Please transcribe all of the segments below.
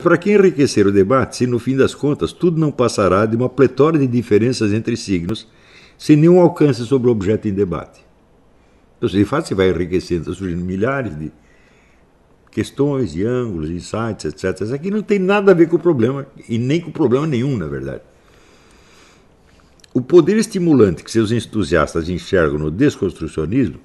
Para que enriquecer o debate se, no fim das contas, tudo não passará de uma pletora de diferenças entre signos, sem nenhum alcance sobre o objeto em debate? Então, de fato, você vai enriquecendo, tá surgindo milhares de questões, de ângulos, de insights, etc. Isso aqui não tem nada a ver com o problema, e nem com problema nenhum, na verdade. O poder estimulante que seus entusiastas enxergam no desconstrucionismo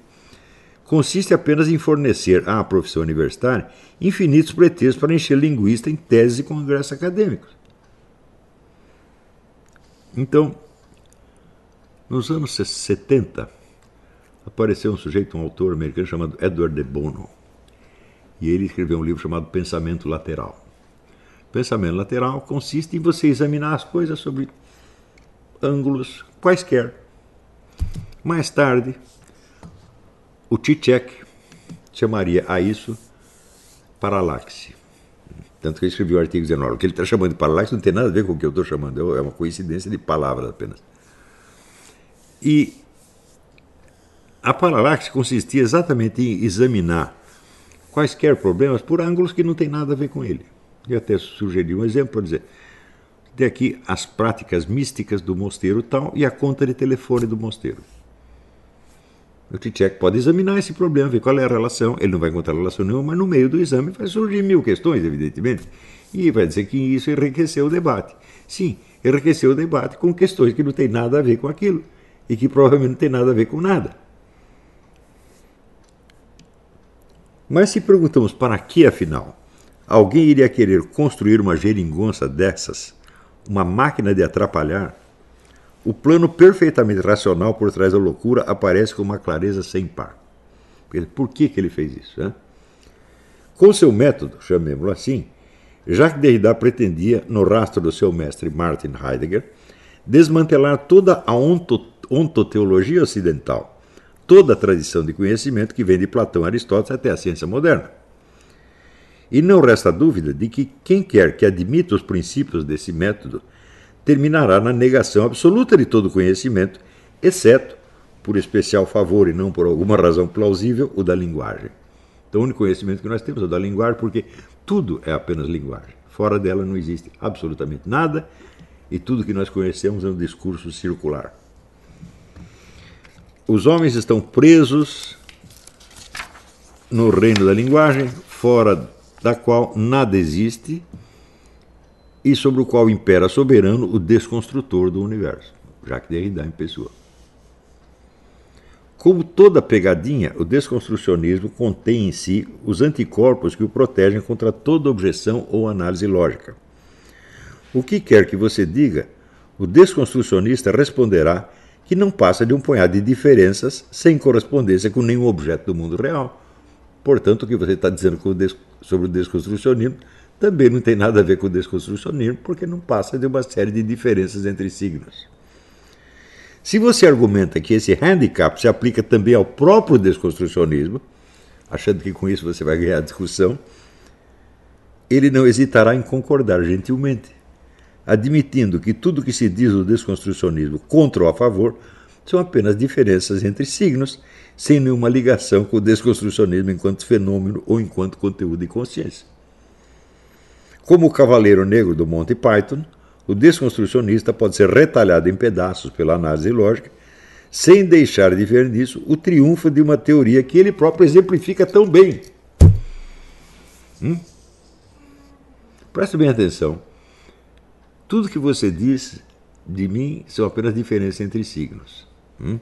consiste apenas em fornecer à profissão universitária infinitos pretextos para encher linguista em teses e congressos acadêmicos. Então, nos anos 70, apareceu um sujeito, um autor americano chamado Edward de Bono, e ele escreveu um livro chamado Pensamento Lateral. Pensamento lateral consiste em você examinar as coisas sobre ângulos quaisquer. Mais tarde, o Titek chamaria a isso paralaxe. Tanto que ele escreveu o artigo dizendo: o que ele está chamando de paralaxe não tem nada a ver com o que eu estou chamando, é uma coincidência de palavras apenas. E a paralaxe consistia exatamente em examinar quaisquer problemas por ângulos que não têm nada a ver com ele. Eu até sugeri um exemplo para dizer: tem aqui as práticas místicas do mosteiro tal e a conta de telefone do mosteiro. O Tchek pode examinar esse problema, ver qual é a relação. Ele não vai encontrar relação nenhuma, mas no meio do exame vai surgir mil questões, evidentemente. E vai dizer que isso enriqueceu o debate. Sim, enriqueceu o debate com questões que não têm nada a ver com aquilo e que provavelmente não têm nada a ver com nada. Mas se perguntamos para que, afinal, alguém iria querer construir uma geringonça dessas, uma máquina de atrapalhar, o plano perfeitamente racional por trás da loucura aparece com uma clareza sem par. Por que, que ele fez isso? Né? Com seu método, chamemos-lo assim, Jacques Derrida pretendia, no rastro do seu mestre Martin Heidegger, desmantelar toda a ontoteologia ocidental, toda a tradição de conhecimento que vem de Platão Aristóteles até a ciência moderna. E não resta dúvida de que quem quer que admita os princípios desse método terminará na negação absoluta de todo conhecimento, exceto, por especial favor e não por alguma razão plausível, o da linguagem. Então, o único conhecimento que nós temos é o da linguagem, porque tudo é apenas linguagem. Fora dela não existe absolutamente nada e tudo que nós conhecemos é um discurso circular. Os homens estão presos no reino da linguagem, fora da qual nada existe e sobre o qual impera soberano o desconstrutor do universo, Jacques Derrida em pessoa. Como toda pegadinha, o desconstrucionismo contém em si os anticorpos que o protegem contra toda objeção ou análise lógica. O que quer que você diga, o desconstrucionista responderá que não passa de um punhado de diferenças sem correspondência com nenhum objeto do mundo real. Portanto, o que você está dizendo sobre o desconstrucionismo também não tem nada a ver com o desconstrucionismo, porque não passa de uma série de diferenças entre signos. Se você argumenta que esse handicap se aplica também ao próprio desconstrucionismo, achando que com isso você vai ganhar a discussão, ele não hesitará em concordar gentilmente, admitindo que tudo que se diz do desconstrucionismo contra ou a favor são apenas diferenças entre signos, sem nenhuma ligação com o desconstrucionismo enquanto fenômeno ou enquanto conteúdo de consciência. Como o Cavaleiro Negro do Monty Python, o desconstrucionista pode ser retalhado em pedaços pela análise lógica, sem deixar de ver nisso o triunfo de uma teoria que ele próprio exemplifica tão bem. Hum? Preste bem atenção. Tudo que você diz de mim são apenas diferenças entre signos. Hum?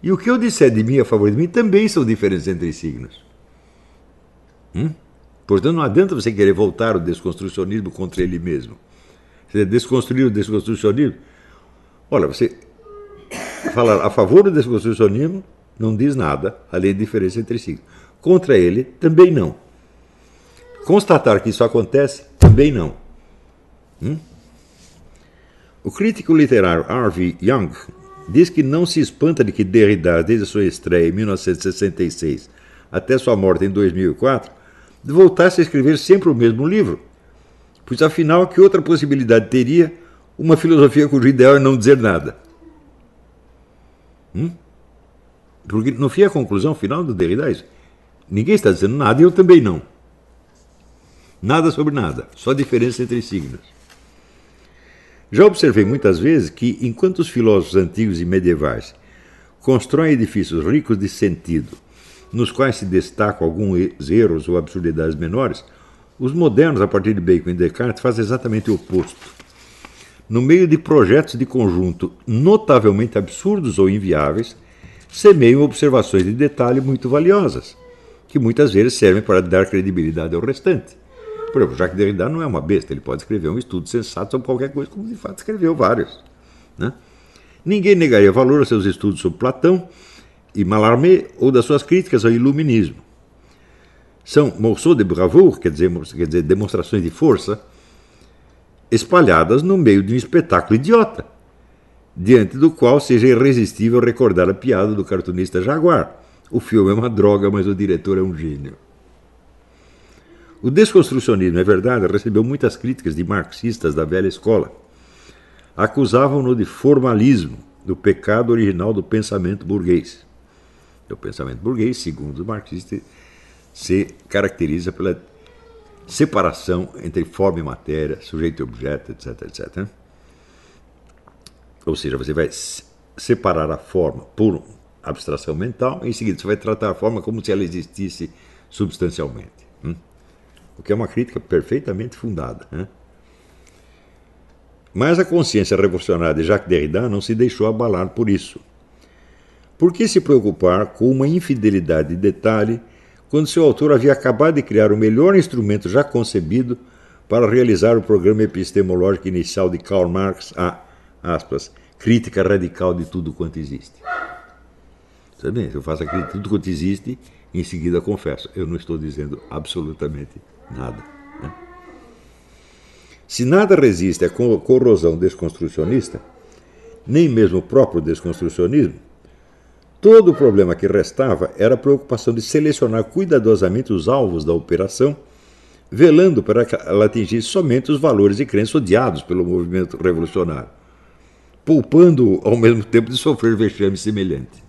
E o que eu disser de mim a favor de mim também são diferenças entre signos. Hum? Portanto, não adianta você querer voltar o desconstrucionismo contra ele mesmo. Você desconstruir o desconstrucionismo. Olha, você falar a favor do desconstrucionismo não diz nada, além de diferença entre si. Contra ele, também não. Constatar que isso acontece, também não. Hum? O crítico literário Harvey Young diz que não se espanta de que Derrida, desde sua estreia em 1966 até sua morte em 2004, voltasse a escrever sempre o mesmo livro. Pois afinal, que outra possibilidade teria uma filosofia cujo ideal é não dizer nada? Hum? Porque no fim a conclusão final do Derrida é isso. Ninguém está dizendo nada e eu também não. Nada sobre nada, só diferença entre signos. Já observei muitas vezes que, enquanto os filósofos antigos e medievais constroem edifícios ricos de sentido nos quais se destacam alguns erros ou absurdidades menores, os modernos, a partir de Bacon e Descartes, fazem exatamente o oposto. No meio de projetos de conjunto notavelmente absurdos ou inviáveis, semeiam observações de detalhe muito valiosas, que muitas vezes servem para dar credibilidade ao restante. Por exemplo, Jacques Derrida não é uma besta, ele pode escrever um estudo sensato sobre qualquer coisa, como de fato escreveu vários. Né? Ninguém negaria valor a seus estudos sobre Platão, e Mallarmé ou das suas críticas ao iluminismo. São morceaux de bravoure, quer dizer, quer dizer demonstrações de força, espalhadas no meio de um espetáculo idiota, diante do qual seja irresistível recordar a piada do cartunista Jaguar. O filme é uma droga, mas o diretor é um gênio. O desconstrucionismo, é verdade, recebeu muitas críticas de marxistas da velha escola. Acusavam-no de formalismo, do pecado original do pensamento burguês. É o pensamento burguês, segundo os marxistas, se caracteriza pela separação entre forma e matéria, sujeito e objeto, etc, etc. Ou seja, você vai separar a forma por abstração mental, e em seguida você vai tratar a forma como se ela existisse substancialmente. Hum? O que é uma crítica perfeitamente fundada. Né? Mas a consciência revolucionária de Jacques Derrida não se deixou abalar por isso. Por que se preocupar com uma infidelidade de detalhe quando seu autor havia acabado de criar o melhor instrumento já concebido para realizar o programa epistemológico inicial de Karl Marx, a aspas, crítica radical de tudo quanto existe? Tudo bem, se eu faço a crítica de tudo quanto existe, em seguida confesso, eu não estou dizendo absolutamente nada. Né? Se nada resiste à corrosão desconstrucionista, nem mesmo o próprio desconstrucionismo, Todo o problema que restava era a preocupação de selecionar cuidadosamente os alvos da operação, velando para que ela atingisse somente os valores e crenças odiados pelo movimento revolucionário, poupando ao mesmo tempo de sofrer vexame semelhante.